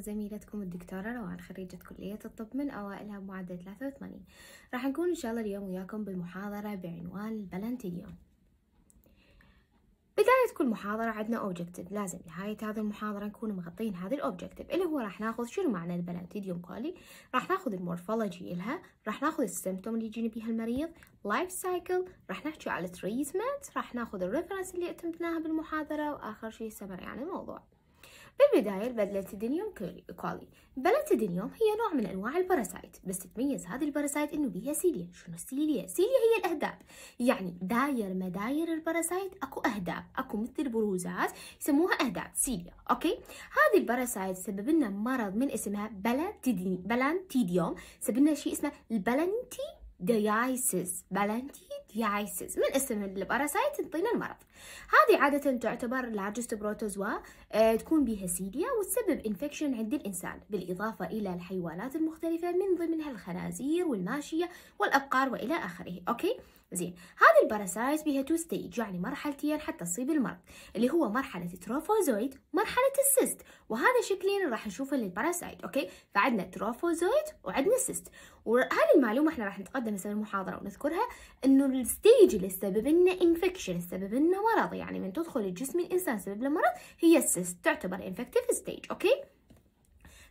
وزميلتكم الدكتورة روان خريجة كلية الطب من أوائلها بمعدل 83 راح نكون إن شاء الله اليوم وياكم بمحاضرة بعنوان البلانتيديوم بداية كل محاضرة عندنا أوبجكتيف لازم نهاية هذه المحاضرة نكون مغطين هذا الأوبجكتيف اللي هو راح ناخذ شنو معنى البلانتيديوم كولي راح ناخذ المورفولوجي إلها راح ناخذ السيمتوم اللي يجيني بيها المريض لايف سايكل راح نحكي على التريتمنت راح ناخذ الريفرنس اللي اعتمدناها بالمحاضرة وآخر شيء سمر يعني الموضوع بالبداية البلاتيدينيوم كولي البلاتيدينيوم هي نوع من أنواع الباراسايت بس تتميز هذه الباراسايت إنه بيها سيليا شنو السيليا؟ سيليا هي الأهداب يعني داير مداير الباراسايت أكو أهداب أكو مثل بروزات يسموها أهداب سيليا أوكي هذه الباراسايت سبب لنا مرض من اسمها بلاتيديوم بلانتيديوم سبب لنا شيء اسمه البلانتيديوم ديايسيس بالانتي من اسم الباراسايت تنطينا المرض هذه عادة تعتبر لارجست آه، بروتوزوا تكون بها سيليا وتسبب انفكشن عند الإنسان بالإضافة إلى الحيوانات المختلفة من ضمنها الخنازير والماشية والأبقار وإلى آخره أوكي زين هذه الباراسايت بها تو ستيج يعني مرحلتين حتى تصيب المرض اللي هو مرحلة تروفوزويد مرحلة السيست وهذا شكلين راح نشوفه للباراسايت اوكي فعندنا تروفوزويد وعندنا السيست وهذه المعلومة احنا راح نتقدم نسوي المحاضرة ونذكرها انه الستيج اللي سبب لنا انفكشن سبب لنا مرض يعني من تدخل الجسم الانسان تسبب له مرض هي السيست تعتبر انفكتيف ستيج اوكي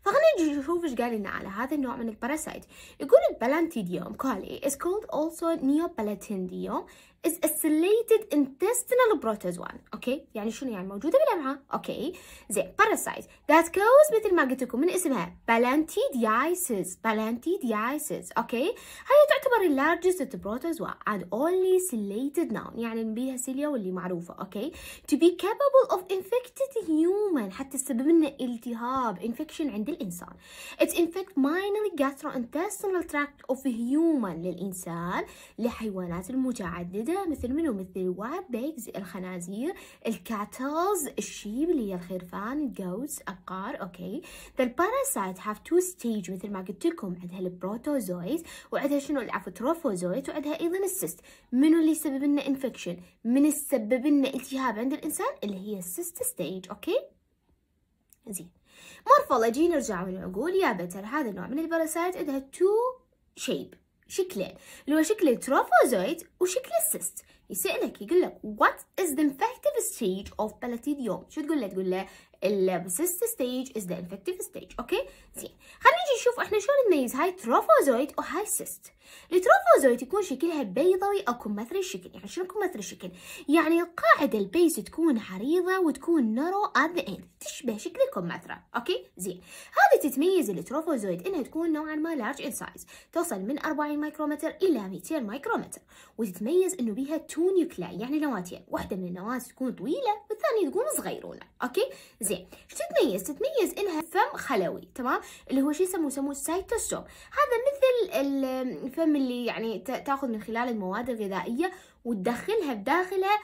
فخلينا نشوف ايش قال لنا على هذا النوع من الباراسايت يقول البلانتيديوم كالي إيه؟ is called also neopalatindium is a acylated intestinal protozoan اوكي يعني شنو يعني موجوده بالامعاء اوكي زين parasite that cause مثل ما قلت لكم من اسمها بالانتيديايسيس بالانتيديايسيس اوكي هي تعتبر اللارجست بروتوزوا and only ciliated noun يعني بيها سيليا واللي معروفه اوكي to be capable of infected human حتى تسبب لنا التهاب infection عند الانسان it infect minor gastrointestinal tract of human للانسان لحيوانات المتعدده مثل منو مثل الوابيكز الخنازير الكاتلز الشيب اللي هي الخرفان الجوز أبقار أوكي ذا باراسايت هاف تو ستيج مثل ما قلت لكم عندها البروتوزويز وعندها شنو العفو تروفوزويت وعندها أيضا السيست منو اللي يسبب لنا انفكشن من يسبب لنا التهاب عند الإنسان اللي هي السيست ستيج أوكي زين مورفولوجي نرجع ونقول يا بتر هذا النوع من الباراسايت عندها تو شيب شكلين اللي هو شكل التروفوزويد وشكل السيست يسألك يقول لك what is the infective stage of palatidium شو تقول له تقول له البسيست ستيج از ذا انفكتيف ستيج اوكي زين خلينا نجي نشوف احنا شلون نميز هاي تروفوزويت او هاي سيست التروفوزويت يكون شكلها بيضوي او كمثري الشكل يعني شنو كمثري الشكل يعني القاعده البيز تكون عريضه وتكون نارو ات ذا اند تشبه شكل الكمثرة اوكي زين هذه تتميز التروفوزويت انها تكون نوعا ما لارج ان سايز توصل من 40 مايكرومتر الى 200 مايكرومتر وتتميز انه بيها تو نيوكلاي يعني نواتين واحده من النواه تكون طويله والثانيه تكون صغيرونه اوكي زين زين شو تتميز تتميز انها فم خلوي تمام اللي هو شو يسموه يسموه السايتوسوم هذا مثل الفم اللي يعني تاخذ من خلال المواد الغذائيه وتدخلها بداخلها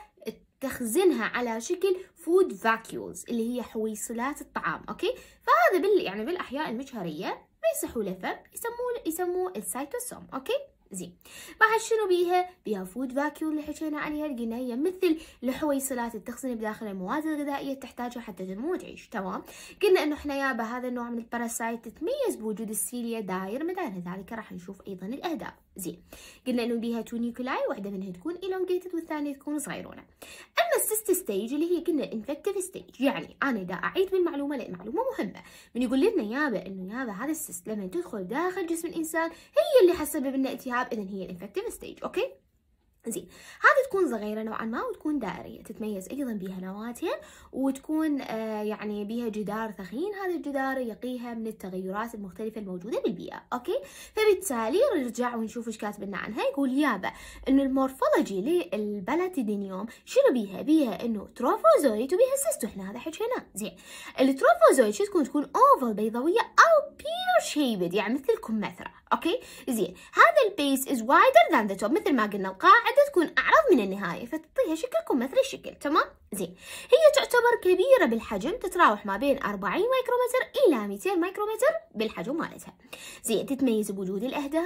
تخزنها على شكل فود فاكيولز اللي هي حويصلات الطعام اوكي فهذا بال يعني بالاحياء المجهريه بيصحوا له فم يسموه يسموه السايتوسوم اوكي زين بعد شنو بيها بيها فود فاكيوم اللي حكينا عنها لقينا هي مثل الحويصلات التخزين بداخل المواد الغذائيه تحتاجها حتى تنمو وتعيش تمام قلنا انه احنا يابا هذا النوع من الباراسايت تتميز بوجود السيليا داير مدانها ذلك راح نشوف ايضا الاهداف زين قلنا انه بيها تو نيوكلاي واحده منها تكون elongated والثانيه تكون صغيرونه اما السيست ستيج اللي هي قلنا انفكتيف ستيج يعني انا دا اعيد بالمعلومه لان معلومه مهمه من يقول لنا يابا انه يابا هذا السيست لما تدخل داخل جسم الانسان هي اللي حتسبب لنا التهاب اذا هي الانفكتيف ستيج اوكي زين هذه تكون صغيره نوعا ما وتكون دائريه تتميز ايضا بها نواتين وتكون آه يعني بها جدار ثخين هذا الجدار يقيها من التغيرات المختلفه الموجوده بالبيئه اوكي فبالتالي نرجع ونشوف ايش كاتب لنا عنها يقول يابا انه المورفولوجي للبلاتيدينيوم شنو بيها بيها انه تروفوزويت وبيها سيستو احنا هذا حكيناه زين التروفوزويت شو تكون تكون اوفل بيضويه او بير شيبد يعني مثل الكمثرى اوكي زين هذا البيس از وايدر ذان ذا توب مثل ما قلنا القاعده العادة تكون أعرض من النهاية فتعطيها شكلكم مثل الشكل تمام؟ زين هي تعتبر كبيرة بالحجم تتراوح ما بين 40 مايكرومتر إلى 200 مايكرومتر بالحجم مالتها زين تتميز بوجود الأهداب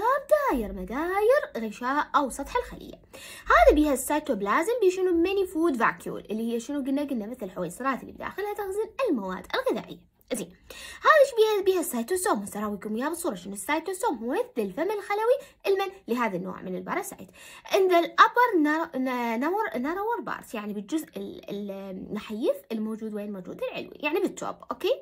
داير مداير غشاء أو سطح الخلية هذا بها السيتوبلازم بشنو ميني فود فاكيول اللي هي شنو قلنا قلنا مثل الحويصلات اللي بداخلها تخزن المواد الغذائية زين هذا ايش بيها بيها السيتوسوم هسه راويكم اياه بالصوره شنو السيتوسوم هو مثل الفم الخلوي المن لهذا النوع من الباراسايت ان ذا الابر نور نور بارت يعني بالجزء النحيف الموجود وين موجود العلوي يعني بالتوب اوكي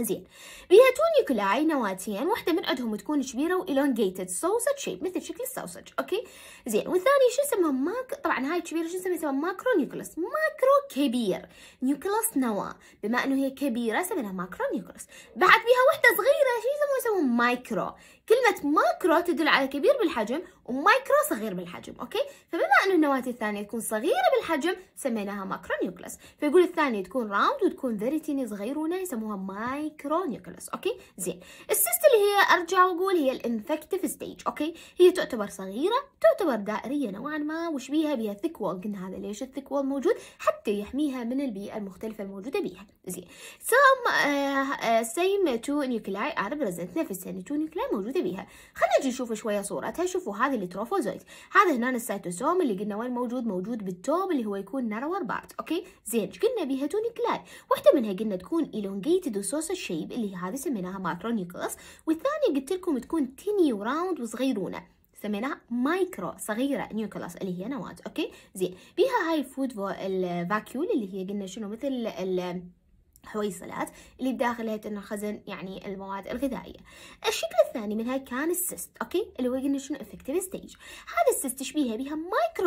زين تو نيوكلاي نواتين واحدة من عندهم تكون كبيرة والونجيتد سوسج شيب مثل شكل السوسج اوكي زين والثانية شو اسمها ماك طبعا هاي كبيرة شو نسميها ماكرو نيوكلس ماكرو كبير نيوكلس نواة بما انه هي كبيرة سميناها ماكرو نيوكلس بعد بيها واحدة صغيرة شو يسموها مايكرو كلمة ماكرو تدل على كبير بالحجم ومايكرو صغير بالحجم اوكي فبما انه النواه الثانيه تكون صغيره بالحجم سميناها ماكرو نيوكلس فيقول الثانيه تكون راوند وتكون فيريتيني صغيرونه يسموها مايكرو نيوكلس اوكي زين السيست اللي هي ارجع واقول هي الانفكتيف ستيج اوكي هي تعتبر صغيره تعتبر دائريه نوعا ما وشبيها بها ثيك وول قلنا هذا ليش الثيك وول موجود حتى يحميها من البيئه المختلفه الموجوده بيها زين سام سيم تو نيوكلاي ار بريزنت نفس تو نيوكلاي يعني موجوده بيها خلينا نجي نشوف شويه صورتها شوفوا هذا هذه التروفوزويت هذا هنا السيتوسوم اللي قلنا وين موجود موجود بالتوب اللي هو يكون نارور بارت اوكي زين قلنا بيها تونيكلاي واحده منها قلنا تكون الونجيتد وسوسا شيب اللي هذه سميناها ماكرونيكوس والثانيه قلت لكم تكون تيني وراوند وصغيرونه سميناها مايكرو صغيرة نيوكلاس اللي هي نواة أوكي زين بيها هاي الفود فاكيول اللي هي قلنا شنو مثل ال حويصلات اللي بداخلها تنخزن يعني المواد الغذائيه. الشكل الثاني منها كان السيست، اوكي؟ اللي هو قلنا شنو افكتيف ستيج. هذا السيست تشبيهها بها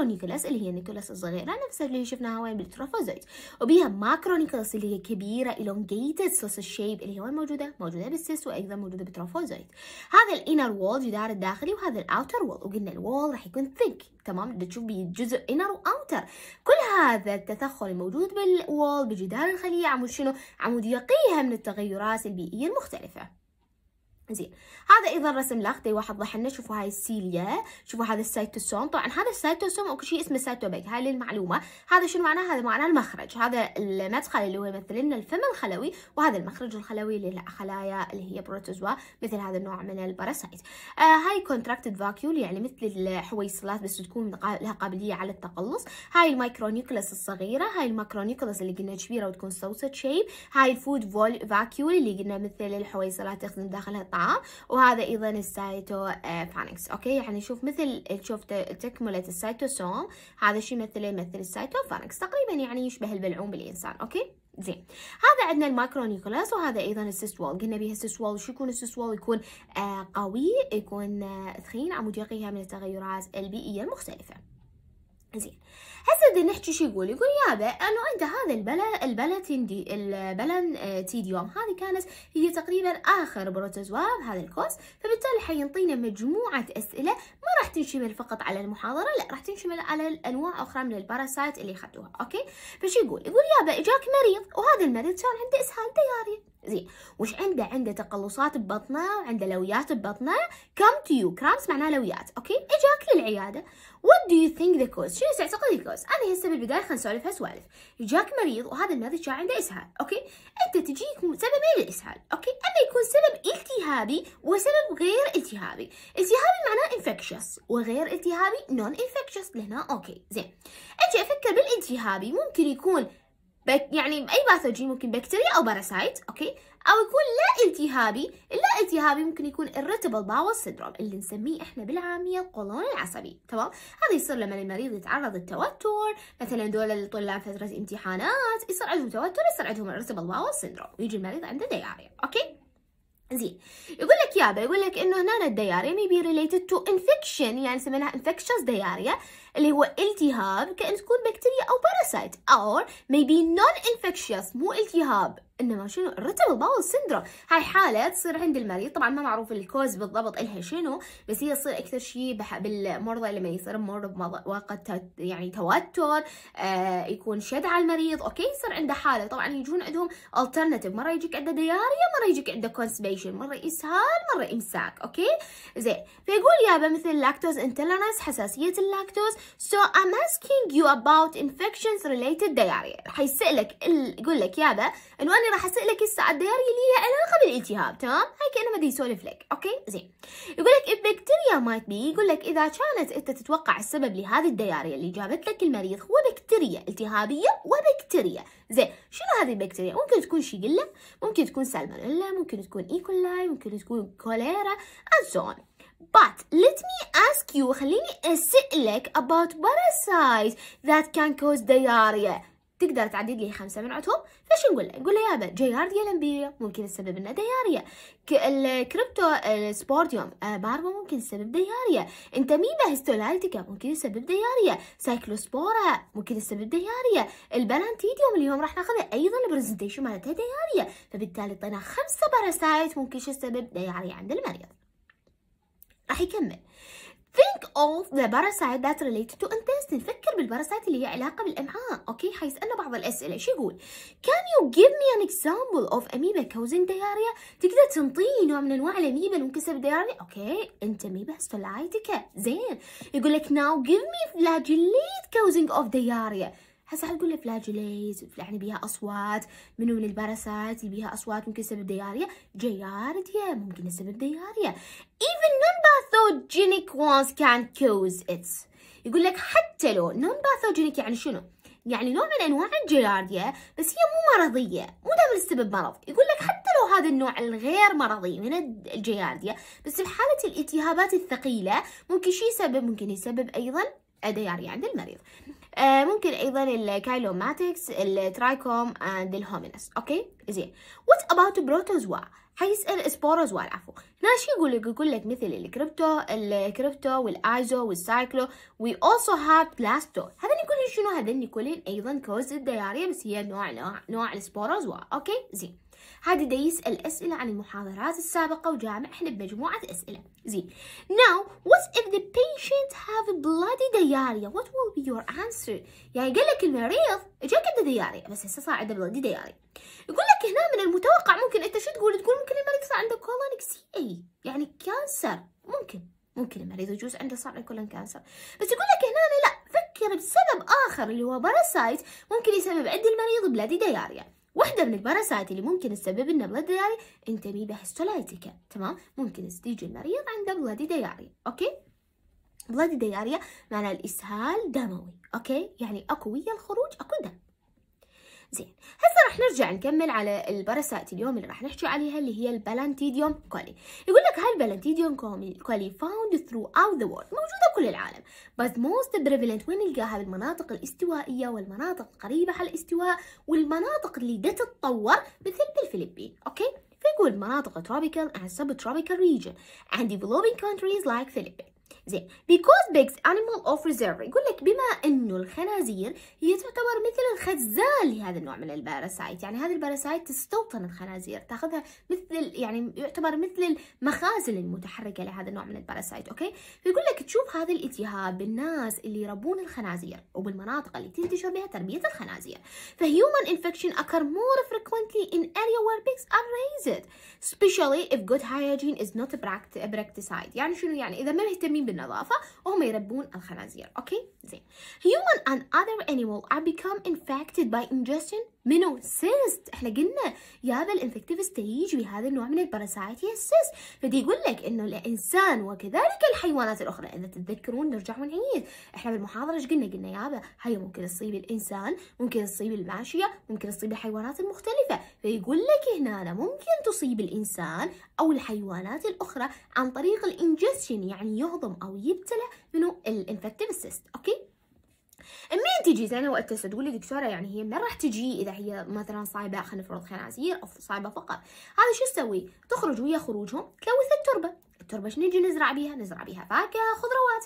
نيكولاس اللي هي النيكولاس الصغيره نفسها اللي شفناها وين بالتروفوزايت، وبها نيكولاس اللي هي كبيره الونجيتد سوس الشيب اللي هي وين موجوده؟ موجوده بالسيست وايضا موجوده بالتروفوزايت. هذا الانر وول جدار الداخلي وهذا الاوتر وول وقلنا الوول راح يكون ثيك تمام بدك تشوف بجزء انر واوتر كل هذا التدخل الموجود بالوول بجدار الخليه عمود شنو عمود يقيها من التغيرات البيئيه المختلفه زين هذا ايضا رسم لاختي واحد ضحنا شوفوا هاي السيليا شوفوا هذا السيتوسوم طبعا هذا السيتوسوم اكو شيء اسمه سيتوبيك هاي للمعلومه هذا شنو معناه هذا معناه المخرج هذا المدخل اللي هو يمثل لنا الفم الخلوي وهذا المخرج الخلوي للخلايا اللي هي بروتوزوا مثل هذا النوع من الباراسايت آه هاي كونتراكتد فاكيول يعني مثل الحويصلات بس تكون لها قابليه على التقلص هاي المايكرونيكلس الصغيره هاي المايكرونيكلس اللي قلنا كبيره وتكون سوست شيب هاي الفود فاكيول اللي قلنا مثل الحويصلات تخدم داخلها قطعه وهذا أيضا فانكس أوكي يعني شوف مثل تشوف تكملة السيتوسوم هذا شيء مثله مثل فانكس تقريبا يعني يشبه البلعوم بالإنسان أوكي زين هذا عندنا الماكرونيكولاس وهذا ايضا السيست وول قلنا بيها السيست وول شو يكون السيست وول يكون آه قوي يكون آه ثخين عمود يقيها من التغيرات البيئيه المختلفه زين هسه بدنا نحكي شو يقول يقول يابا انه انت هذا البلا البلاتندي البلانتيديوم آه، هذه كانت هي تقريبا اخر بروتوزوا هذا الكورس فبالتالي حينطينا مجموعه اسئله ما راح تنشمل فقط على المحاضره لا راح تنشمل على الانواع اخرى من الباراسايت اللي اخذوها اوكي فشو يقول يقول يابا اجاك مريض وهذا المريض كان عنده اسهال دياري زين وش عنده عنده تقلصات ببطنه وعنده لويات ببطنه كم تو يو كرامس معناه لويات اوكي اجاك للعياده وات دو يو ثينك ذا كوز شنو تعتقد الكوز انا هسه بالبدايه خلينا نسولف هالسوالف اجاك مريض وهذا المريض كان عنده اسهال اوكي انت تجيك سببين للاسهال اوكي اما يكون سبب التهابي وسبب غير التهابي التهابي معناه انفكشس وغير التهابي نون انفكشس لهنا اوكي زين اجي افكر بالالتهابي ممكن يكون بك يعني اي باثوجين ممكن بكتيريا او باراسايت اوكي او يكون لا التهابي اللا التهابي ممكن يكون الريتبل باول سيندروم اللي نسميه احنا بالعاميه القولون العصبي تمام هذا يصير لما المريض يتعرض للتوتر مثلا دول الطلاب فتره امتحانات يصير عندهم توتر يصير عندهم الريتبل باول سيندروم ويجي المريض عنده دياريا اوكي زين يقول لك يابا يقول لك انه هنا الدياريا مي بي ريليتد تو انفكشن يعني سميناها انفكشنز دياريا اللي هو التهاب كأن تكون بكتيريا أو باراسايت او maybe non-infectious مو التهاب انما شنو رتب باول سندروم هاي حاله تصير عند المريض طبعا ما معروف الكوز بالضبط الها شنو بس هي تصير اكثر شيء بالمرضى لما يصير مرض وقت يعني توتر آه يكون شد على المريض اوكي يصير عنده حاله طبعا يجون عندهم الترناتيف مره يجيك عنده دياريا مره يجيك عنده كونسبيشن مره اسهال مره امساك اوكي زين فيقول يابا مثل اللاكتوز انتلرنس حساسيه اللاكتوز So I'm asking you about infections related diarrhea رح يسألك ال... يقول لك يابا انه انا رح اسألك هسه على الدياريا اللي هي علاقة بالالتهاب تمام هاي كأنه بدي يسولف لك اوكي زين يقول لك if bacteria might be يقول لك اذا كانت انت تتوقع السبب لهذه الدياريا اللي جابت لك المريض هو بكتيريا التهابية وبكتيريا زين شنو هذه البكتيريا ممكن تكون شيجيلا ممكن تكون سالمونيلا ممكن تكون ايكولاي e. ممكن تكون كوليرا and so on But let me ask you خليني أسألك about parasites that can cause diarrhea تقدر تعدد لي خمسة من عندهم فش نقول له نقول له يابا جيارديا لامبيريا ممكن تسبب لنا دياريا الكريبتو سبورتيوم باربا ممكن تسبب دياريا انتميبا هيستولايتيكا ممكن تسبب دياريا سايكلوسبورا ممكن تسبب دياريا البلانتيديوم اليوم راح ناخذها ايضا البرزنتيشن مالتها دياريا فبالتالي طينا خمسة باراسايت ممكن تسبب دياريا عند المريض راح يكمل think of the parasite that related to intestine فكر بالباراسايت اللي هي علاقه بالامعاء اوكي حيسالنا بعض الاسئله شو يقول can you give me an example of amoeba causing diarrhea تقدر تنطيني نوع من انواع الاميبا اللي ممكن تسبب دياريا اوكي انت اميبا ستولايتيكا زين يقول لك now give me flagellate causing of diarrhea هسه حتقول لي فلاجيليز يعني بيها اصوات منو من الباراسايت اللي بيها اصوات ممكن تسبب دياريا جيارديا ممكن تسبب دياريا even non-pathogenic ones can cause it يقول لك حتى لو non-pathogenic يعني شنو يعني نوع من انواع الجيارديا بس هي مو مرضيه مو دائما تسبب مرض يقول لك حتى لو هذا النوع الغير مرضي من الجيارديا بس في حاله الالتهابات الثقيله ممكن شي يسبب ممكن يسبب ايضا الدياري يعني المريض آه، ممكن ايضا الكايلوماتكس الترايكوم اند الهومينس اوكي زين وات اباوت بروتوزوا حيسال سبوروزوا العفو هنا شو يقول لك يقول لك مثل الكريبتو الكريبتو والايزو والسايكلو وي اولسو هاف بلاستو هذا الكلين شنو هذا الكلين ايضا كوز الدياريه بس هي نوع نوع نوع السبوروزوا اوكي زين هذا دا يسأل أسئلة عن المحاضرات السابقة وجامع إحنا بمجموعة أسئلة زين now what if the patient have bloody diarrhea what will be your answer يعني قال لك المريض اجاك عنده دياريا بس هسه صار عنده بلادي دياريا يقول لك هنا من المتوقع ممكن انت شو تقول تقول ممكن المريض صار عنده كولونيك سي اي يعني كانسر ممكن ممكن المريض يجوز عنده صار كولون كانسر بس يقول لك هنا لا فكر بسبب اخر اللي هو باراسايت ممكن يسبب عند المريض بلادي دياريا واحدة من الباراسايت اللي ممكن تسبب لنا بلاد دياري انتميبا بهستولايتيكا تمام ممكن تيجي المريض عنده بلادي دياري اوكي بلادي دياري معناه الإسهال دموي اوكي يعني اكو ويا الخروج اكو دم زين هسه رح نرجع نكمل على الباراسايت اليوم اللي رح نحكي عليها اللي هي البلانتيديوم كولي يقول لك هاي البلانتيديوم كولي ثرو throughout the world موجودة بكل العالم بس most prevalent وين نلقاها بالمناطق الاستوائية والمناطق القريبة على الاستواء والمناطق اللي دا تتطور مثل بالفلبين اوكي فيقول مناطق tropical and subtropical region and developing countries like Philippines زين because pigs animal of reserve يقول لك بما انه الخنازير هي تعتبر مثل الخزان لهذا النوع من الباراسايت يعني هذه الباراسايت تستوطن الخنازير تاخذها مثل يعني يعتبر مثل المخازن المتحركه لهذا النوع من الباراسايت اوكي فيقول لك تشوف هذا الالتهاب بالناس اللي يربون الخنازير وبالمناطق اللي تنتشر بها تربيه الخنازير فهيومن infection occur more frequently in area where pigs are raised سبيشالي if good hygiene is not practiced يعني شنو يعني اذا ما مهتم مهتمين بالنظافة وهم يربون الخنازير أوكي زين human and other animal are become infected by ingestion منو سيست احنا قلنا يابا الانفكتيف ستيج بهذا النوع من الباراسايت هي السيست فدي يقول لك انه الانسان وكذلك الحيوانات الاخرى اذا تتذكرون نرجع ونعيد احنا بالمحاضره ايش قلنا قلنا يابا هي ممكن تصيب الانسان ممكن تصيب الماشيه ممكن تصيب الحيوانات المختلفه فيقول لك هنا ممكن تصيب الانسان او الحيوانات الاخرى عن طريق الانجستشن يعني يهضم او يبتلى منو الانفكتيف سيست اوكي منين تجي زينه وقت تقول لي دكتوره يعني هي من راح تجي اذا هي مثلا صايبه خلينا نفرض خنازير او صايبه فقط هذا شو تسوي تخرج ويا خروجهم تلوث التربه التربه شنو نجي نزرع بيها نزرع بيها فاكهه خضروات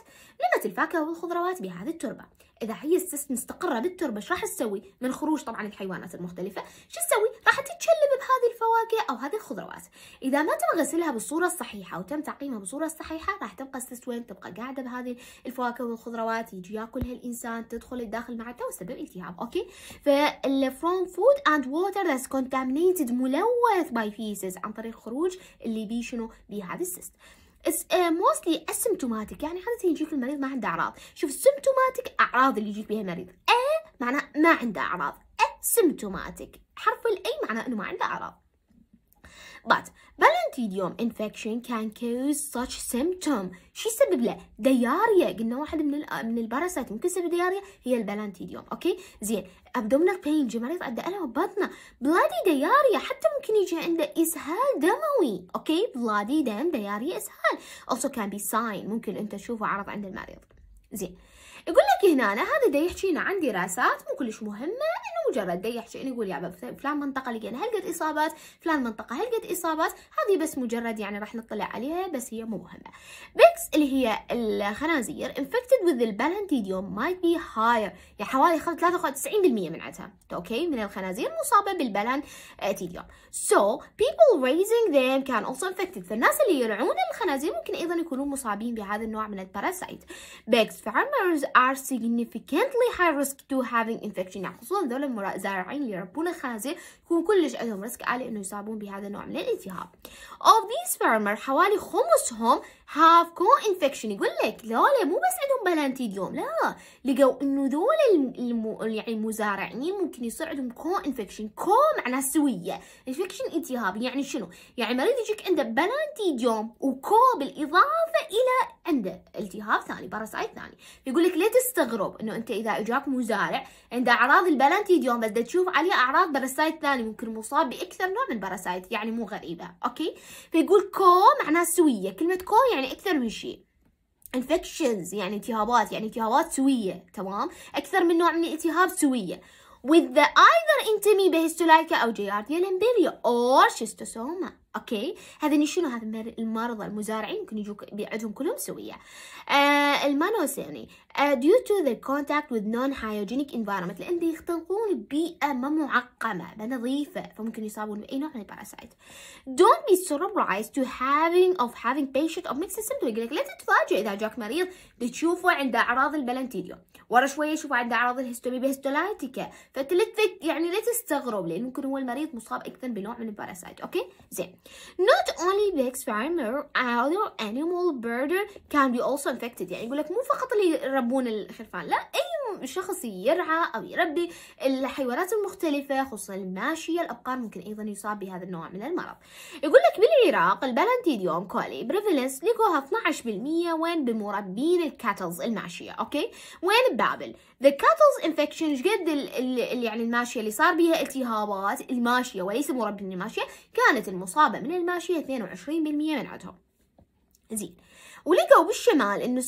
نمت الفاكهه والخضروات بهذه التربه اذا هي السيست مستقره بالتربه ايش راح تسوي من خروج طبعا الحيوانات المختلفه شو تسوي راح تتشلب بهذه الفواكه او هذه الخضروات اذا ما تم غسلها بالصوره الصحيحه وتم تعقيمها بالصوره الصحيحه راح تبقى السيست وين تبقى قاعده بهذه الفواكه والخضروات يجي ياكلها الانسان تدخل الداخل معدته وتسبب التهاب اوكي فالفروم فود اند ووتر ذاتس كونتامينيتد ملوث باي فيسز عن طريق خروج اللي بيه شنو بهذا السيست موستلي اسمتوماتيك uh, يعني حدث يجيك المريض ما عنده اعراض شوف سمتوماتيك اعراض اللي يجيك بها المريض ا معناه ما عنده اعراض اسمتوماتيك حرف الاي معناه انه ما عنده اعراض But Bacterium infection can cause such symptom. شو يسبب له؟ دياريا، قلنا واحد من من الباراسايت ممكن يسبب دياريا هي البلانتيديوم، اوكي؟ زين، abdominal pain مريض عنده الم ببطنه، بلادي دياريا حتى ممكن يجي عنده اسهال دموي، اوكي؟ بلادي دم دياريا اسهال. Also can be sign ممكن انت تشوفه عرض عند المريض. زين. يقول لك هنا أنا هذا دا يحكينا عن دراسات مو كلش مهمة إنه مجرد دا يحكي إنه يقول يابا فلان منطقة لقينا قد إصابات فلان منطقة قد إصابات هذه بس مجرد يعني راح نطلع عليها بس هي مو مهمة بيكس اللي هي الخنازير infected with the balantidium might be higher يعني حوالي 93% من عدها أوكي من الخنازير مصابة بالبلانتيديوم so people raising them can also infected فالناس اللي يرعون الخنازير ممكن أيضا يكونوا مصابين بهذا النوع من الباراسايت بيكس فارمرز are significantly high risk to having infection يعني خصوصا ذول المزارعين اللي يربون الخنازير يكون كلش عندهم ريسك عالي انه يصابون بهذا النوع من الالتهاب of these farmers حوالي خمسهم هاف كو انفكشن يقول لك لا لا مو بس عندهم بلانتيديوم لا لقوا انه ذول الم... يعني المزارعين ممكن يصير عندهم كو انفكشن كو معناه سويه انفكشن التهاب يعني شنو يعني مريض يجيك عنده بلانتيديوم وكو بالاضافه الى عنده التهاب ثاني باراسايت ثاني يقول لك لا تستغرب انه انت اذا اجاك مزارع عنده اعراض البلانتيديوم بس تشوف عليه اعراض باراسايت ثاني ممكن مصاب باكثر نوع من باراسايت يعني مو غريبه اوكي فيقول كو معناه سويه كلمه كو يعني يعني أكثر من شيء infections يعني التهابات يعني التهابات سوية تمام أكثر من نوع من الالتهاب سوية with the either e intimi بهستولايكا أو جيارديا لامبيريا or schistosoma اوكي هذا شنو هذا المرضى المزارعين يمكن يجوك بيعدهم كلهم سويه آه المانوسيني آه due to their contact with non-hygienic environment لان بيختلطون ببيئه ما معقمه ما نظيفه فممكن يصابون باي نوع من الباراسايت don't be surprised to having of having patient of mixed symptoms يقول لك لا تتفاجئ اذا جاك مريض بتشوفه عنده اعراض البلنتيديو ورا شويه يشوفه عنده اعراض الهستومي بهستولايتيكا فانت يعني لا تستغرب لان ممكن هو المريض مصاب اكثر بنوع من الباراسايت اوكي زين Not only pigs, farmer other animal bird can be also infected يعني يقول لك مو فقط اللي يربون الخرفان لا أي شخص يرعى أو يربي الحيوانات المختلفة خصوصا الماشية الأبقار ممكن أيضا يصاب بهذا النوع من المرض يقول لك بالعراق البلانتيديوم كولي بريفلنس لقوها 12% وين بمربين الكاتلز الماشية أوكي وين ببابل the cattle's infection قد يعني الماشية اللي صار بها التهابات الماشية وليس مربين الماشية كانت المصابة من الماشية 22% من عدهم زين ولقوا بالشمال انه 6%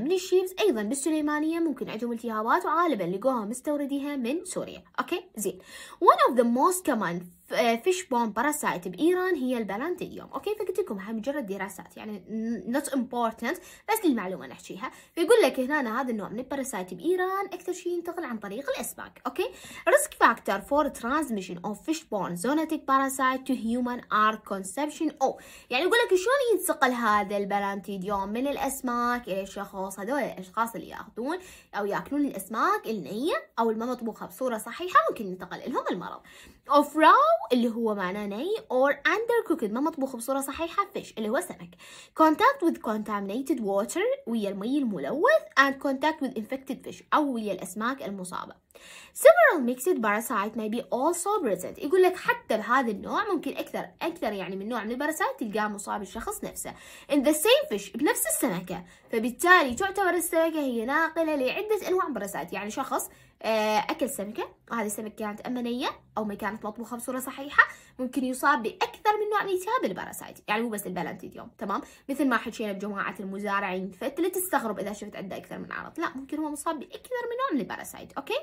من الشيفز ايضا بالسليمانيه ممكن عندهم التهابات وغالبا لقوها مستورديها من سوريا اوكي زين one of the most common فيش بون باراسايت بايران هي البلانتيوم اوكي فقلت لكم هاي مجرد دراسات يعني نوت امبورتنت بس للمعلومه نحكيها فيقول لك هنا هذا النوع من الباراسايت بايران اكثر شيء ينتقل عن طريق الاسماك اوكي ريسك فاكتور فور ترانزميشن اوف فيش بون زوناتيك باراسايت تو هيومن ار كونسبشن او يعني يقول لك شلون ينتقل هذا البلانتيديوم من الاسماك الى الشخص هذول الاشخاص اللي ياخذون او ياكلون الاسماك النيه او المطبوخه بصوره صحيحه ممكن ينتقل لهم المرض of raw اللي هو معناه ني or under cooked ما مطبوخ بصورة صحيحة fish اللي هو سمك contact with contaminated water ويا المي الملوث and contact with infected fish أو ويا الأسماك المصابة several mixed parasites may be also present يقول لك حتى بهذا النوع ممكن أكثر أكثر يعني من نوع من البراسات تلقاه مصاب الشخص نفسه in the same fish بنفس السمكة فبالتالي تعتبر السمكة هي ناقلة لعدة أنواع باراسايت يعني شخص آه، أكل سمكة وهذه السمكة كانت أمنية أو ما كانت مطبوخة بصورة صحيحة ممكن يصاب بأكثر من نوع من التهاب الباراسايت يعني مو بس البلانتيديوم تمام مثل ما حكينا بجماعة المزارعين فلا تستغرب إذا شفت عنده أكثر من عرض لا ممكن هو مصاب بأكثر من نوع من الباراسايت أوكي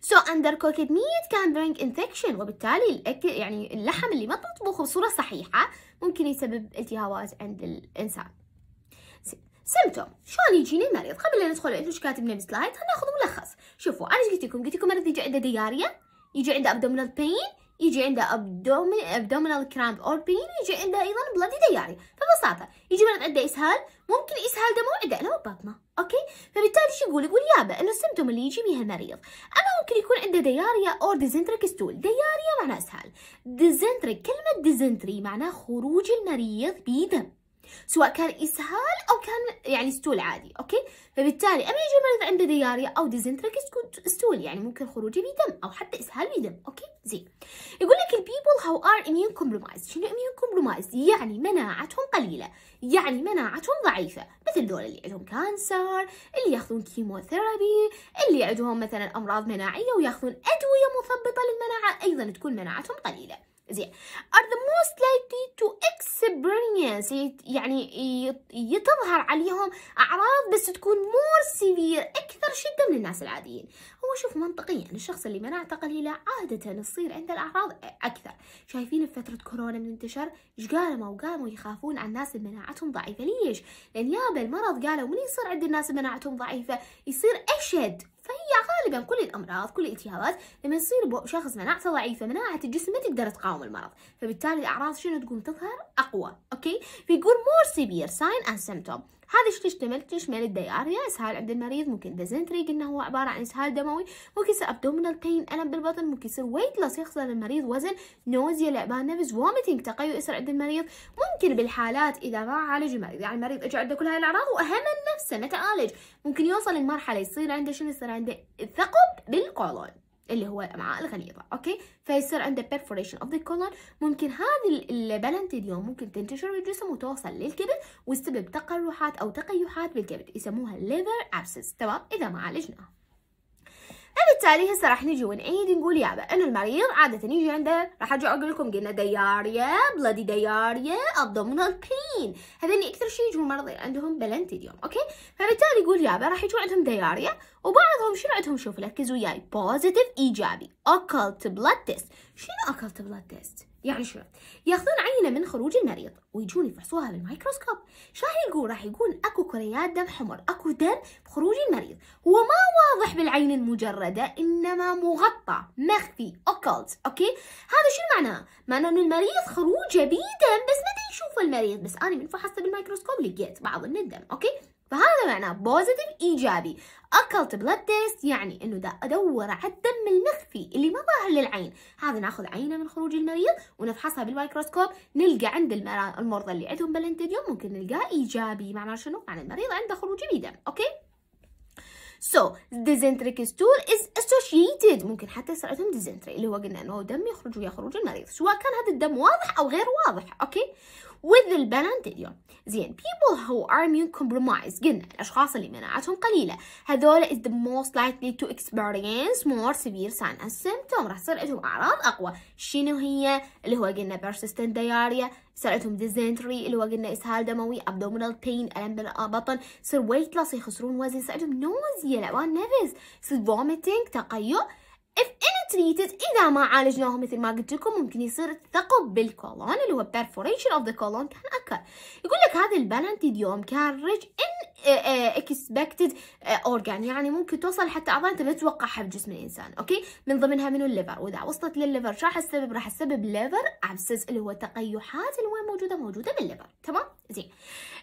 سو اندر كوكد ميت كان برينج انفكشن وبالتالي الاكل يعني اللحم اللي ما تطبخه بصوره صحيحه ممكن يسبب التهابات عند الانسان سيمتوم شلون يجيني المريض قبل لا ندخل ايش كاتب لنا خلينا ناخذ ملخص شوفوا انا ايش قلت لكم قلت لكم المريض يجي عنده دياريا يجي عنده ابدومينال بين يجي عنده ابدومينال كرامب اور بين يجي عنده ايضا بلادي دياري ببساطه يجي مرض عنده اسهال ممكن اسهال دموي عنده له بطنه اوكي فبالتالي ايش يقول يقول يابا انه السمتوم اللي يجي بيها المريض اما ممكن يكون عنده دياريا اور ديزنتريك ستول دياريا معناه اسهال ديزنتريك كلمه ديزنتري معناه خروج المريض بدم سواء كان اسهال او كان يعني ستول عادي اوكي فبالتالي اما يجي المريض عنده دياريا او ديزنتري ستول يعني ممكن خروجه بدم او حتى اسهال بدم اوكي زين يقول لك البيبل هاو ار اميون كومبرومايز شنو اميون كومبرومايز يعني مناعتهم قليله يعني مناعتهم ضعيفه مثل دول اللي عندهم كانسر اللي ياخذون كيموثيرابي اللي عندهم مثلا امراض مناعيه وياخذون ادويه مثبطه للمناعه ايضا تكون مناعتهم قليله زين are the most likely to experience يعني يتظهر عليهم أعراض بس تكون مور سيفير أكثر شدة من الناس العاديين هو شوف منطقيا يعني الشخص اللي مناعته قليلة عادة تصير عنده الأعراض أكثر شايفين بفترة كورونا من انتشر إيش قالوا وقاموا يخافون عن الناس اللي مناعتهم ضعيفة ليش؟ لأن يابا المرض قالوا من يصير عند الناس مناعتهم ضعيفة يصير أشد فهي غالبا كل الامراض كل الالتهابات لما يصير شخص مناعته ضعيفه مناعه الجسم ما تقدر تقاوم المرض فبالتالي الاعراض شنو تقوم تظهر اقوى اوكي فيقول more severe sign and symptom هذا ايش تشتمل تشمل الدياريا اسهال عند المريض ممكن ديزنتري قلنا هو عباره عن اسهال دموي ممكن يصير ابدومينال بين الم بالبطن ممكن يصير ويت لوس يخسر المريض وزن نوزيا لعبان نفس ووميتنج تقيؤ يصير عند المريض ممكن بالحالات اذا ما عالج المريض يعني المريض اجى عنده كل هاي الاعراض واهم نفسه عالج ممكن يوصل لمرحله يصير عنده شنو يصير عنده ثقب بالقولون اللي هو الامعاء الغليظه اوكي فيصير عنده perforation of the colon ممكن هذه البلانتيديوم ممكن تنتشر بالجسم وتوصل للكبد وتسبب تقرحات او تقيحات بالكبد يسموها liver abscess تمام اذا ما عالجناها فبالتالي هسه راح نجي ونعيد نقول يابا انه المريض عاده يجي عنده راح ارجع اقول لكم قلنا دياريا بلادي دياريا ابدومينال بين هذني اكثر شيء يجون مرضى عندهم بلنتيديوم اوكي فبالتالي يقول يابا راح يجون عندهم دياريا وبعضهم شنو عندهم شوف ركزوا وياي بوزيتيف ايجابي اوكلت بلاد تيست شنو اوكلت بلاد تيست يعني شنو؟ ياخذون عينة من خروج المريض ويجون يفحصوها بالميكروسكوب، شو راح يقول؟ راح يقول اكو كريات دم حمر، اكو دم بخروج المريض، هو ما واضح بالعين المجردة انما مغطى، مخفي، اوكلت، اوكي؟ هذا شو معناه؟ معناه انه المريض خروجه بيه دم بس ما يشوفه المريض، بس انا من فحصته بالميكروسكوب لقيت بعض من الدم، اوكي؟ فهذا معناه بوزيتيف إيجابي أكلت بلاد تيست يعني إنه دا أدور على الدم المخفي اللي ما ظاهر للعين هذا ناخذ عينة من خروج المريض ونفحصها بالمايكروسكوب نلقى عند المرضى اللي عندهم بلنتيديوم ممكن نلقاه إيجابي معناه شنو؟ معناه المريض عنده خروج بدم أوكي؟ So dysenteric stool is associated ممكن حتى يصير عندهم dysentery اللي هو قلنا انه دم يخرج ويا خروج المريض سواء كان هذا الدم واضح او غير واضح اوكي with the البلانتيديوم زين people who are immune compromised قلنا الأشخاص اللي مناعتهم قليلة هذول is the most likely to experience more severe sign and symptoms راح تصير عندهم أعراض أقوى شنو هي اللي هو قلنا persistent diarrhea يصير عندهم dysentery اللي هو قلنا إسهال دموي abdominal pain ألم بالبطن يصير weight loss يخسرون وزن يصير عندهم nausea الأوان نفس يصير vomiting تقيؤ if untreated إذا ما عالجناهم مثل ما قلت لكم ممكن يصير الثقب بالكولون اللي هو perforation of the colon can occur يقول لك هذا البالانتيديوم can reach in اكسبكتد آه، اورجان آه، آه، يعني ممكن توصل حتى أعضاء أنت ما تتوقعها بجسم الإنسان أوكي من ضمنها منو الليفر وإذا وصلت للليفر شو راح تسبب راح تسبب ليفر ابسس اللي هو تقيحات اللي وين موجودة موجودة بالليفر تمام زين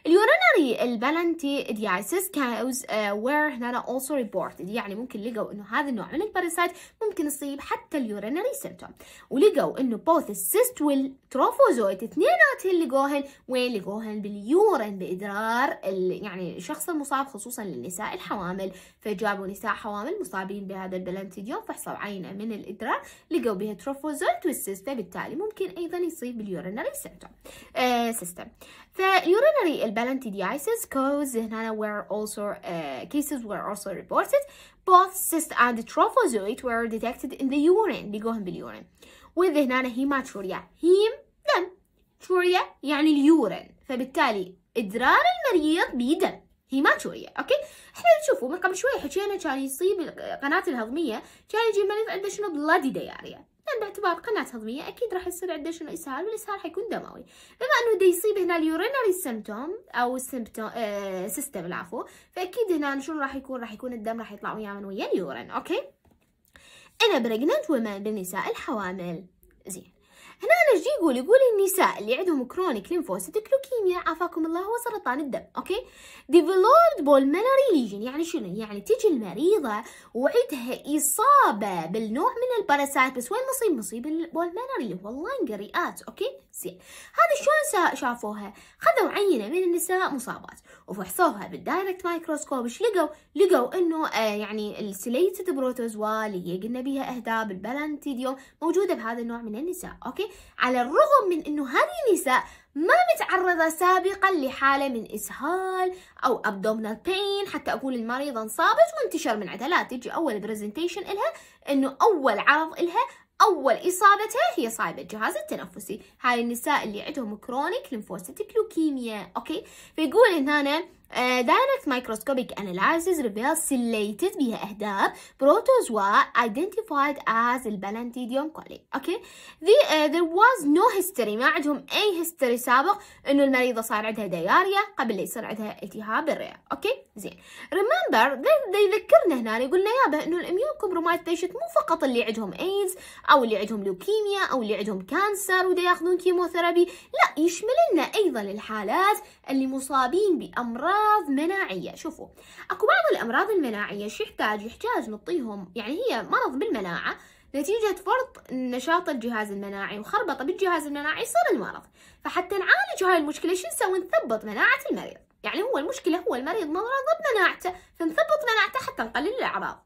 اليورينري البالنتي ديايسيس كاوز وير uh, هنا also reported يعني ممكن لقوا انه هذا النوع من الباراسايت ممكن يصيب حتى اليورينري سيمتوم ولقوا انه بوث السيست والتروفوزويت اثنيناتهم لقوهن وين لقوهن باليورين بادرار يعني الشخص المصاب خصوصا للنساء الحوامل فجابوا نساء حوامل مصابين بهذا البلانتيديوم فحصوا عينه من الادرار لقوا بها تروفوزويت والسيست فبالتالي ممكن ايضا يصيب باليورينري سيمتوم آه سيستم The urinary alveolar كوز هنا وير also uh, cases were also reported. Both cyst and trophozoite were detected in the urine بيجوهم باليورين. وذ هنا هيماتوريا هيم دم توريا يعني اليورين فبالتالي إدرار المريض بدم هيماتوريا اوكي احنا نشوفه من قبل شوي حكينا كان يصيب القناه الهضميه كان يجي المريض عنده شنو بلادي دياريا كان باعتبار قناة هضمية أكيد راح يصير عنده شنو إسهال والإسهال حيكون دموي بما أنه دي يصيب هنا اليورينري سيمتوم أو سيمتوم آه سيستم العفو فأكيد هنا شنو راح يكون راح يكون الدم راح يطلع وياه من ويا اليورين أوكي أنا بريجننت ومن بالنساء الحوامل زين هنا انا ايش يقول يقول النساء اللي عندهم كرونيك لينفوسيتك لوكيميا عافاكم الله هو سرطان الدم اوكي ديفلوبد بالمنري ليجن يعني شنو يعني تجي المريضه وعندها اصابه بالنوع من الباراسايت بس وين مصيب مصيب البولمنري والله قريئات اوكي زين هذه شلون شافوها خذوا عينه من النساء مصابات وفحصوها بالدايركت مايكروسكوب ايش لقوا لقوا انه آه يعني السليتد بروتوزوا اللي هي قلنا بيها اهداب البلانتيديوم موجوده بهذا النوع من النساء اوكي على الرغم من أنه هذه النساء ما متعرضة سابقا لحالة من إسهال أو abdominal pain حتى أقول المريضة انصابت وانتشر من عضلات تجي أول برزنتيشن إلها أنه أول عرض إلها أول إصابتها هي صايبة الجهاز التنفسي هاي النساء اللي عندهم كرونيك ليمفوسيتك لوكيميا أوكي فيقول هنا دايركت مايكروسكوبيك اناليزز ريفيل سيليتد بها اهداف بروتوزوا identified as البلانتيديوم كولي اوكي the, ذير آه، there was no history ما عندهم اي هيستوري سابق انه المريضه صار عندها دياريا قبل لا يصير عندها التهاب الرئه اوكي زين remember يذكرنا هنا يقول لنا يابا انه الاميون كومبرومايز بيشنت مو فقط اللي عندهم ايدز او اللي عندهم لوكيميا او اللي عندهم كانسر ودا ياخذون كيموثيرابي لا يشمل لنا ايضا الحالات اللي مصابين بامراض أمراض مناعية شوفوا أكو بعض الأمراض المناعية شو يحتاج يحتاج نعطيهم يعني هي مرض بالمناعة نتيجة فرط نشاط الجهاز المناعي وخربطة بالجهاز المناعي يصير المرض فحتى نعالج هاي المشكلة شو نسوي نثبط مناعة المريض يعني هو المشكلة هو المريض مرض بمناعته فنثبط مناعته حتى نقلل الأعراض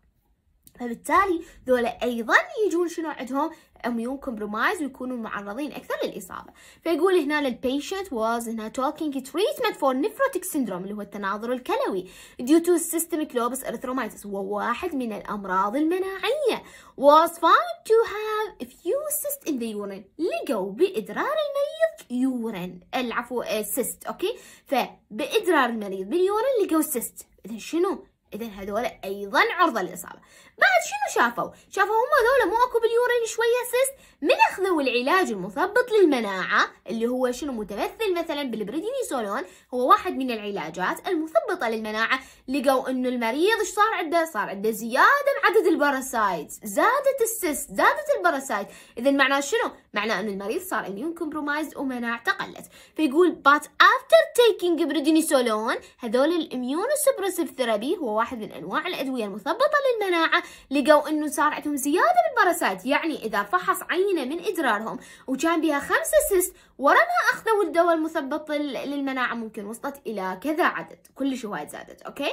فبالتالي ذولا أيضا يجون شنو عندهم اميون كومبرومايز ويكونوا معرضين اكثر للاصابه فيقول هنا للبيشنت واز هنا توكينج تريتمنت فور نيفروتيك سيندروم اللي هو التناظر الكلوي ديو تو سيستميك لوبس ارثرومايتس وهو واحد من الامراض المناعيه was found to have few cysts in the urine لقوا بادرار المريض يورين العفو سيست اوكي فبادرار المريض باليورين لقوا سيست اذا شنو اذا هذول ايضا عرضه للاصابه بعد شنو شافوا شافوا هم ذولا مو اكو باليورين شوية سيست من اخذوا العلاج المثبط للمناعة اللي هو شنو متمثل مثلا بالبريدينيسولون هو واحد من العلاجات المثبطة للمناعة لقوا انه المريض ايش صار عنده صار عنده زيادة بعدد الباراسايتس زادت السيست زادت الباراسايت اذا معناه شنو معناه ان المريض صار اميون كومبرومايزد ومناعته قلت فيقول بات افتر تيكينج بريدينيسولون هذول الاميون سبرسيف ثيرابي هو واحد من انواع الادوية المثبطة للمناعة لقوا انه صار عندهم زياده بالبرسات يعني اذا فحص عينه من ادرارهم وكان بها خمسة سيست ورا ما اخذوا الدواء المثبط للمناعه ممكن وصلت الى كذا عدد كل شوية زادت اوكي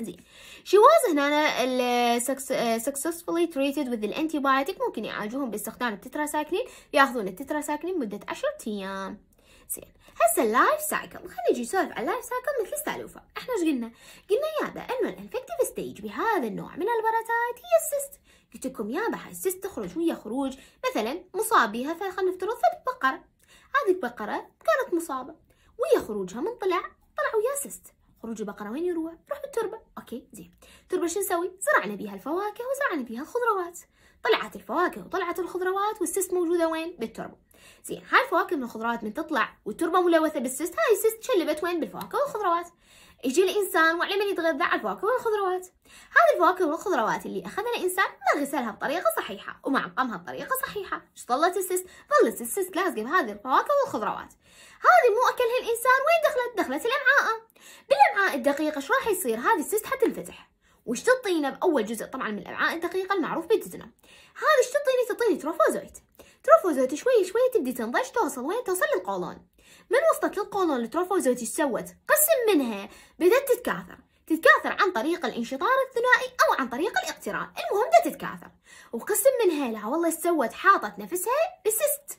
زين she was هنا successfully treated with الانتي بايوتيك ممكن يعالجوهم باستخدام التتراساكلين ياخذون التتراساكلين مدة 10 ايام زين هسه اللايف سايكل خلينا نجي نسولف على اللايف سايكل مثل السالوفه احنا ايش قلنا قلنا يابا انه الانفكتيف ستيج بهذا النوع من الباراسايت هي السيست قلت لكم يابا هاي السيست تخرج ويا خروج مثلا مصاب بها فخلينا نفترض فد بقره هذه البقره كانت مصابه ويا خروجها من طلع طلع ويا سيست خروج البقرة وين يروح؟ يروح بالتربة، أوكي زين، التربة شو نسوي؟ زرعنا بها الفواكه وزرعنا بها الخضروات، طلعت الفواكه وطلعت الخضروات والسيست موجودة وين؟ بالتربة، زين هاي الفواكه من الخضروات من تطلع والتربه ملوثه بالسيست هاي السيست شلبت وين بالفواكه والخضروات يجي الانسان وعلى من يتغذى على الفواكه والخضروات هذه الفواكه والخضروات اللي اخذها الانسان ما غسلها بطريقه صحيحه ومعقمها بطريقه صحيحه ايش ظلت السيست ظلت السيست لازقه بهذه الفواكه والخضروات هذه مو اكلها الانسان وين دخلت دخلت الامعاء بالامعاء الدقيقه ايش راح يصير هذه السيست حتنفتح وش تعطينا باول جزء طبعا من الامعاء الدقيقه المعروف بالدزنه هذه ايش تعطيني تعطيني تروفوزويت تروفوزوتي شوية شوية تبدي تنضج توصل وين توصل للقولون من وصلت للقولون التروفوزوتي سوت قسم منها بدأت تتكاثر تتكاثر عن طريق الانشطار الثنائي أو عن طريق الاقتراع المهم بدأت تتكاثر وقسم منها لا والله سوت حاطت نفسها بسست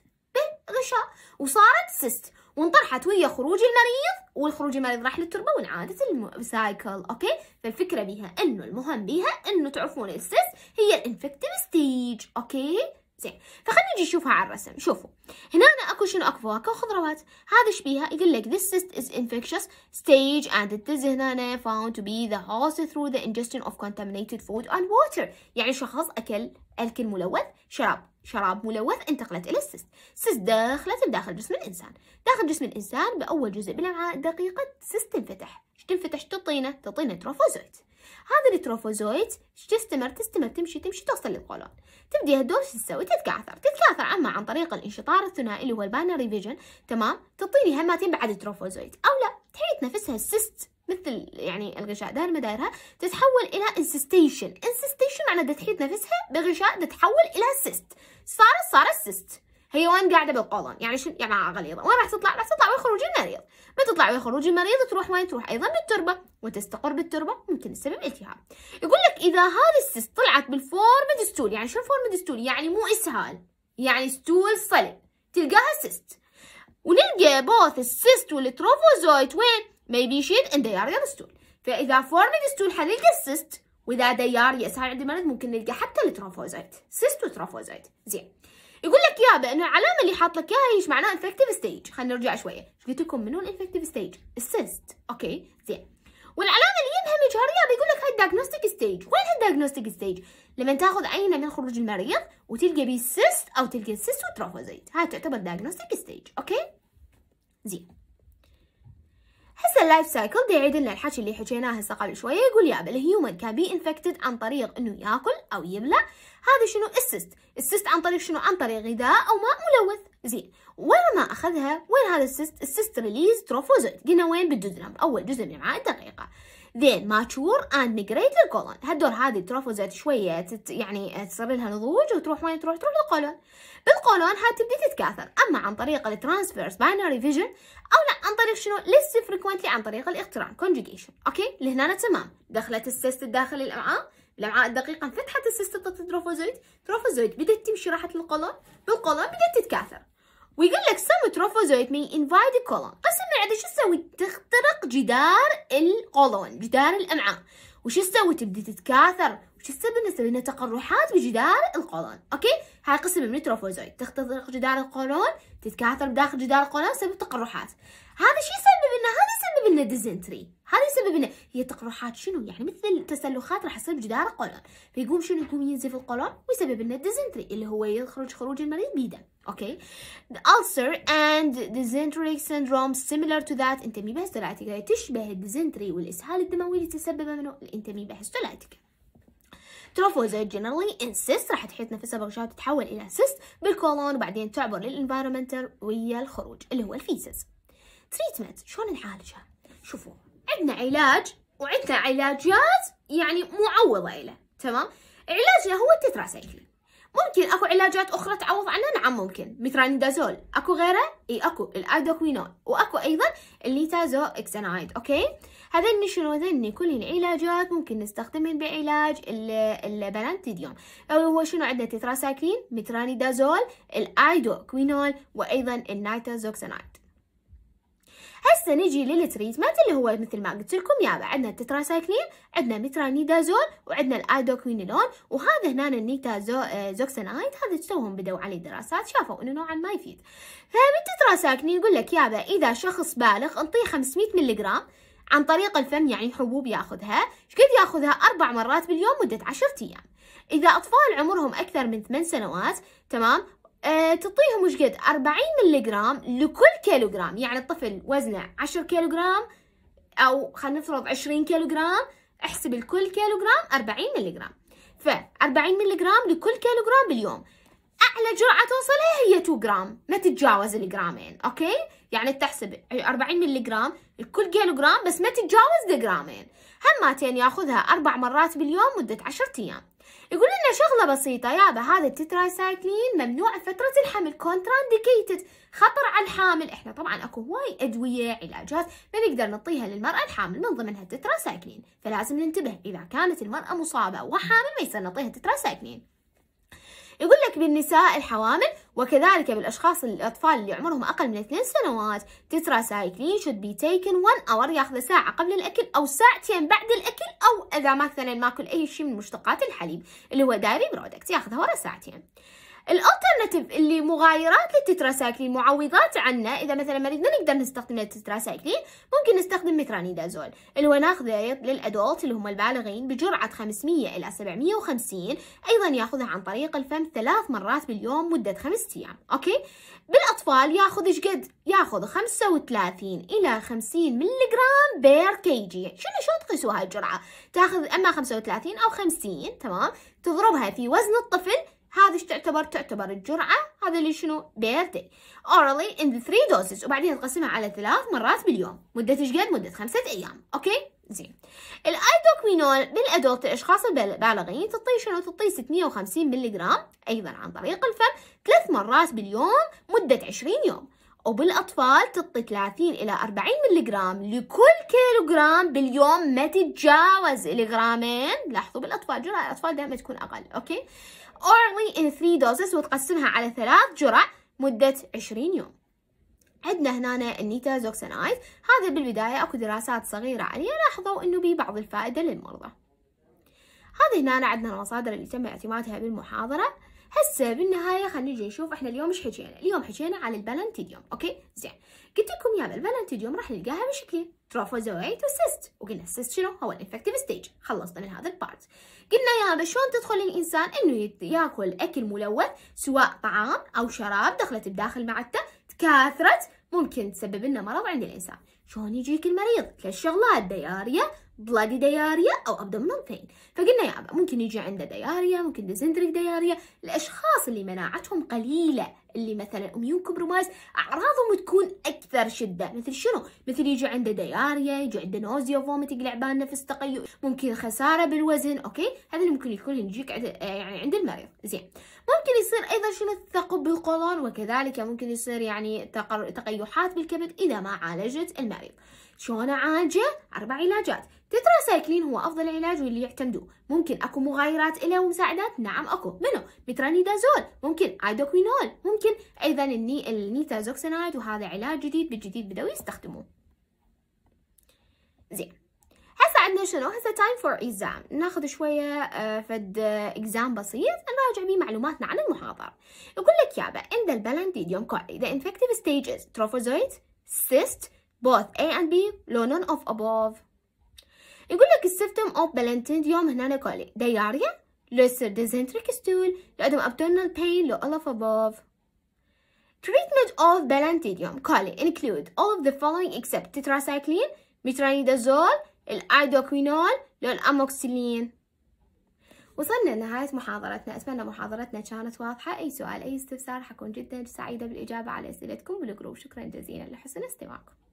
بغشاء وصارت سست وانطرحت ويا خروج المريض والخروج المريض راح للتربه وانعادت السايكل اوكي فالفكره بيها انه المهم بيها انه تعرفون السيس هي الانفكتيف ستيج اوكي زين فخلينا نجي نشوفها على الرسم شوفوا هنا أنا اكو شنو اكو فواكه وخضروات هذا شبيها يقول لك this cyst is infectious stage and it is هنا found to be the host through the ingestion of contaminated food and water يعني شخص اكل الكل ملوث شراب شراب ملوث انتقلت الى السيست سيست دخلت بداخل جسم الانسان داخل جسم الانسان باول جزء بالامعاء الدقيقه سيست تنفتح تنفتح تطينه تطينه تروفوزويت هذا التروفوزويت تستمر تستمر تمشي تمشي توصل للقولون تبدي هالدوش تسوي تتكاثر تتكاثر اما عن طريق الانشطار الثنائي اللي هو البانري فيجن تمام تعطيني هماتين بعد التروفوزويت او لا تحيط نفسها السيست مثل يعني الغشاء دائما دايرها تتحول الى انسستيشن انسستيشن معناته تحيط نفسها بغشاء تتحول الى سيست صارت صارت سيست هي وين قاعده بالقولون يعني شو يعني غليظه وين راح تطلع راح تطلع ويخرج المريض ما تطلع ويخرج المريض تروح وين تروح ايضا بالتربه وتستقر بالتربه ممكن تسبب التهاب يقول لك اذا هذه السيست طلعت بالفورم ديستول يعني شو الفورم ديستول يعني مو اسهال يعني ستول صلب تلقاها سيست ونلقى بوث السيست والتروفوزويت وين ما يبي شيد ان دياريا ديستول فاذا فورم ديستول حنلقى السيست واذا دياريا صار عند المريض ممكن نلقى حتى التروفوزويت سيست وتروفوزويت زين يقول لك يا بانه العلامه اللي حاط لك اياها هي معناها انفكتيف ستيج خلينا نرجع شويه ايش قلت لكم منو الانفكتيف ستيج السيست اوكي زين والعلامه اللي يمها مجهريه بيقول لك هاي الدياجنوستيك ستيج وين الدياجنوستيك ستيج لما تاخذ عينه من خروج المريض وتلقى بيه سيست او تلقى سيست وتروفوزيت هاي تعتبر دياجنوستيك ستيج اوكي زين هسه اللايف سايكل دي يعيد لنا الحكي اللي حكيناه هسه قبل شويه يقول يابا الهيومن كان بي انفكتد عن طريق انه ياكل او يبلع هذا شنو السيست السيست عن طريق شنو عن طريق غذاء او ماء ملوث زين وين ما اخذها وين هذا السيست السيست ريليز تروفوزيت قلنا وين بالجزر اول جزء من الامعاء الدقيقه then mature and migrate للقولون هالدور هذه التروفوزات شوية تت يعني آه، تصير لها نضوج وتروح وين تروح تروح للقولون بالقولون هتبدي تتكاثر أما عن طريق الترانسفيرس باينري فيجن أو لا عن طريق شنو لسه فريكوينتلي عن طريق الاقتران كونجيجيشن أوكي لهنا تمام دخلت السيست داخل الأمعاء الأمعاء الدقيقة انفتحت السيست التروفوزويد تروفوزويد بدت تمشي راحت للقولون بالقولون بدت تتكاثر ويقول لك some trophozoite may invade the colon قاعده شو تسوي تخترق جدار القولون جدار الامعاء وش تسوي تبدي تتكاثر وش السبب لنا لنا تقرحات بجدار القولون اوكي هاي قسم من تخترق جدار القولون تتكاثر بداخل جدار القولون تسبب تقرحات هذا شو يسبب لنا هذا يسبب لنا ديزنتري هذا يسبب لنا هي تقرحات شنو يعني مثل التسلخات راح تصير بجدار القولون فيقوم شنو يقوم ينزف القولون ويسبب لنا ديزنتري اللي هو يخرج خروج المريض بيده اوكي the ulcer and dysentery syndrome similar to that انتميبا هيستولاتيكا يعني تشبه الديزنتري والاسهال الدموي اللي تسبب منه الانتمي هيستولاتيكا تروفوزا جنرالي ان سيست راح تحيط نفسها بغشاوة وتتحول الى سيست بالكولون وبعدين تعبر للانفايرمنتال ويا الخروج اللي هو الفيسز تريتمنت شلون نعالجها شوفوا عندنا علاج وعندنا علاجات يعني معوضه له تمام علاجنا هو التتراسيكلين ممكن اكو علاجات اخرى تعوض عنها نعم ممكن مترانيدازول اكو غيره اي اكو الادوكوينول واكو ايضا الليتازو اكسنايد اوكي هذني شنو هذني كل العلاجات ممكن نستخدمهن بعلاج البلانتيديوم او هو شنو عندنا تتراسايكلين مترانيدازول الايدوكوينول وايضا النيتازوكسانايد هسه نجي للتريتمنت اللي هو مثل ما قلت لكم يابا عندنا التتراسايكلين عندنا مترانيدازول وعندنا الادوكوينولون وهذا هنا النيتازوكسانايد آه، هذا توهم بدوا عليه دراسات شافوا انه نوعا ما يفيد فالتتراسايكلين يقول لك يابا اذا شخص بالغ انطيه 500 ملغ عن طريق الفم يعني حبوب ياخذها قد ياخذها اربع مرات باليوم مده 10 ايام اذا اطفال عمرهم اكثر من 8 سنوات تمام آه، تعطيهم وش قد 40 ملي جرام لكل كيلوغرام يعني الطفل وزنه 10 كيلوغرام او خلينا نفرض 20 كيلوغرام احسب الكل كيلوغرام 40 ملي جرام ف 40 ملي جرام لكل كيلوغرام باليوم اعلى جرعه توصلها هي 2 جرام ما تتجاوز الجرامين اوكي يعني تحسب 40 ملي جرام لكل كيلوغرام بس ما تتجاوز الجرامين هماتين ياخذها اربع مرات باليوم مده 10 ايام يقول لنا شغلة بسيطة يابا هذا التترايسايكلين ممنوع فترة الحمل كونتراندكيتد خطر على الحامل احنا طبعا اكو هواي ادوية علاجات ما نقدر نعطيها للمرأة الحامل من ضمنها التترايسايكلين فلازم ننتبه اذا كانت المرأة مصابة وحامل ما يصير نعطيها التترايسايكلين يقول لك بالنساء الحوامل وكذلك بالأشخاص الأطفال اللي عمرهم أقل من 2 سنوات تترا سايكلين should be taken 1 hour ياخذ ساعة قبل الأكل أو ساعتين بعد الأكل أو إذا مثلا ماكل أي شيء من مشتقات الحليب اللي هو دايري برودكت ياخذها ورا ساعتين الالترناتيف اللي مغايرات للتتراسايكلين معوضات عنا اذا مثلا ما نقدر نستخدم التتراسايكلين ممكن نستخدم مترانيدازول اللي هو ناخذه للادولت اللي هم البالغين بجرعه 500 الى 750 ايضا ياخذها عن طريق الفم ثلاث مرات باليوم مده خمس ايام اوكي بالاطفال ياخذ ايش قد ياخذ 35 الى 50 ملي بير كي جي شنو شو تقيسوا هاي الجرعه تاخذ اما 35 او 50 تمام تضربها في وزن الطفل هذه ايش تعتبر؟ تعتبر الجرعة هذا اللي شنو؟ daily orally in the ثري doses وبعدين تقسمها على ثلاث مرات باليوم مدة ايش قد؟ مدة خمسة أيام أوكي؟ زين الايدوكوينول بالادولت الاشخاص البالغين تعطي شنو تعطي 650 جرام ايضا عن طريق الفم ثلاث مرات باليوم مده 20 يوم وبالاطفال تعطي 30 الى 40 جرام لكل كيلوغرام باليوم ما تتجاوز الغرامين لاحظوا بالاطفال جرعه الاطفال دائما تكون اقل اوكي orally in three doses وتقسمها على ثلاث جرع مدة 20 يوم عندنا هنا النيتازوكسانايد هذا بالبداية أكو دراسات صغيرة عليه لاحظوا أنه به بعض الفائدة للمرضى هذه هنا عندنا المصادر اللي تم اعتمادها بالمحاضرة هسه بالنهاية خلينا نجي نشوف احنا اليوم ايش حكينا اليوم حكينا على البلانتيديوم اوكي زين قلت لكم يا البلانتيديوم راح نلقاها بشكلين تروفوزويت وسيست وقلنا السيست شنو هو الانفكتيف ستيج خلصنا من هذا البارت قلنا يابا شلون تدخل الانسان انه ياكل اكل ملوث سواء طعام او شراب دخلت بداخل معدته تكاثرت ممكن تسبب لنا مرض عند الانسان شلون يجيك المريض ثلاث شغلات دياريا بلادي دياريا او ابدومينال بين فقلنا يابا ممكن يجي عنده دياريا ممكن ديزنتريك دياريا الاشخاص اللي مناعتهم قليله اللي مثلا اميون كومبرومايز اعراضهم تكون اكثر شده مثل شنو مثل يجي عنده دياريا يجي عنده نوزيا فوميتنج لعبان نفس تقيؤ ممكن خساره بالوزن اوكي هذا اللي ممكن يكون يجيك يعني عند المريض زين ممكن يصير ايضا شنو الثقب بالقولون وكذلك ممكن يصير يعني تقيحات بالكبد اذا ما عالجت المريض شلون اعالجه اربع علاجات تترا سايكلين هو افضل علاج واللي يعتمدوه ممكن اكو مغايرات الها ومساعدات نعم اكو منو مترانيدازول ممكن ايدوكوينول ممكن ايضا الني النيتازوكسنايد وهذا علاج جديد بالجديد بدأوا يستخدموه زين هسه عندنا شنو هسه تايم فور اكزام ناخذ شويه آه، فد اكزام آه، بسيط نراجع بيه معلوماتنا عن المحاضره يقول لك يابا ان ذا البلانتيديوم كوري ذا infective stages trophozoite سيست both A and B لونون of above يقول لك السيفتم اوف بالانتيديوم هنا كولي دياريا لسر ديزنتريك ستول لعدم ابتورنال بين لو all of Treatment of Balantidium coli include all of the following except tetracycline, metronidazole, الأيدوكوينول للأموكسيلين وصلنا لنهاية محاضرتنا أتمنى محاضرتنا كانت واضحة أي سؤال أي استفسار حكون جدا سعيدة بالإجابة على أسئلتكم بالجروب شكرا جزيلا لحسن استماعكم